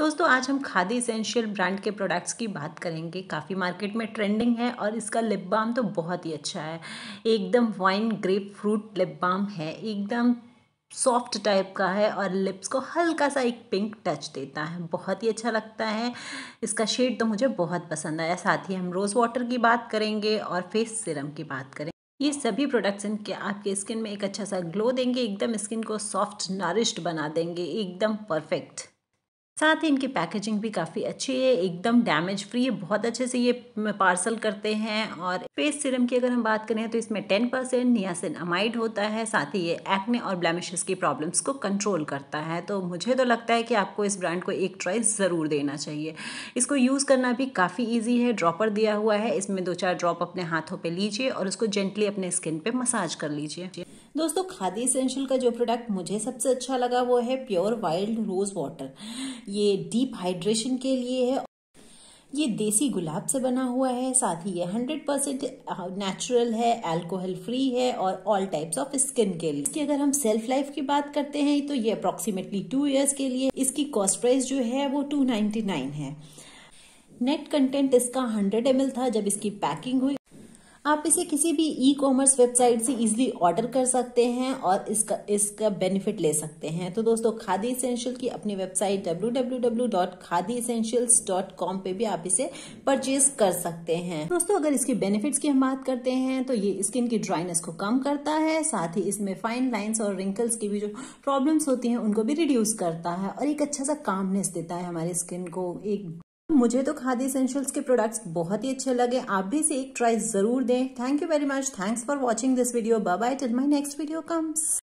दोस्तों आज हम खादी इसेंशियल ब्रांड के प्रोडक्ट्स की बात करेंगे काफ़ी मार्केट में ट्रेंडिंग है और इसका लिप बाम तो बहुत ही अच्छा है एकदम wine grapefruit lip balm है एकदम सॉफ्ट टाइप का है और लिप्स को हल्का सा एक पिंक टच देता है बहुत ही अच्छा लगता है इसका शेड तो मुझे बहुत पसंद आया साथ ही हम रोज़ वाटर की बात करेंगे और फेस सिरम की बात करेंगे ये सभी प्रोडक्ट्स इनके आपके स्किन में एक अच्छा सा ग्लो देंगे एकदम स्किन को सॉफ्ट नरिश्ड बना देंगे एकदम परफेक्ट साथ ही इनकी पैकेजिंग भी काफ़ी अच्छी है एकदम डैमेज फ्री है बहुत अच्छे से ये पार्सल करते हैं और फेस सिरम की अगर हम बात करें तो इसमें टेन परसेंट नियासिन अमाइड होता है साथ ही ये एक्ने और ब्लैमिशेस की प्रॉब्लम्स को कंट्रोल करता है तो मुझे तो लगता है कि आपको इस ब्रांड को एक ट्राई ज़रूर देना चाहिए इसको यूज़ करना भी काफ़ी ईजी है ड्रॉपर दिया हुआ है इसमें दो चार ड्रॉप अपने हाथों पर लीजिए और उसको जेंटली अपने स्किन पर मसाज कर लीजिए दोस्तों खादी इसेंशियल का जो प्रोडक्ट मुझे सबसे अच्छा लगा वो है प्योर वाइल्ड रोज वाटर ये डीप हाइड्रेशन के लिए है ये देसी गुलाब से बना हुआ है साथ ही ये हंड्रेड परसेंट नेचुरल है अल्कोहल फ्री है और ऑल टाइप्स ऑफ स्किन के लिए इसकी अगर हम सेल्फ लाइफ की बात करते हैं तो ये अप्रोक्सीमेटली टू ईयर्स के लिए इसकी कॉस्ट प्राइस जो है वो टू नाइनटी नाइन है नेट कंटेंट इसका 100 एम था जब इसकी पैकिंग हुई आप इसे किसी भी ई कॉमर्स वेबसाइट से इजीली ऑर्डर कर सकते हैं और इसका इसका बेनिफिट ले सकते हैं तो दोस्तों खादी इसेंशियल की अपनी वेबसाइट डब्ल्यू पे भी आप इसे परचेज कर सकते हैं दोस्तों अगर इसके बेनिफिट्स की हम बात करते हैं तो ये स्किन की ड्राइनेस को कम करता है साथ ही इसमें फाइन लाइन्स और रिंकल्स की भी जो प्रॉब्लम्स होती हैं उनको भी रिड्यूस करता है और एक अच्छा सा कामनेस देता है हमारे स्किन को एक मुझे तो खादी इसेंशियल्स के प्रोडक्ट्स बहुत ही अच्छे लगे आप भी इसे एक ट्राई जरूर दें thank you very much thanks for watching this video bye till my next video comes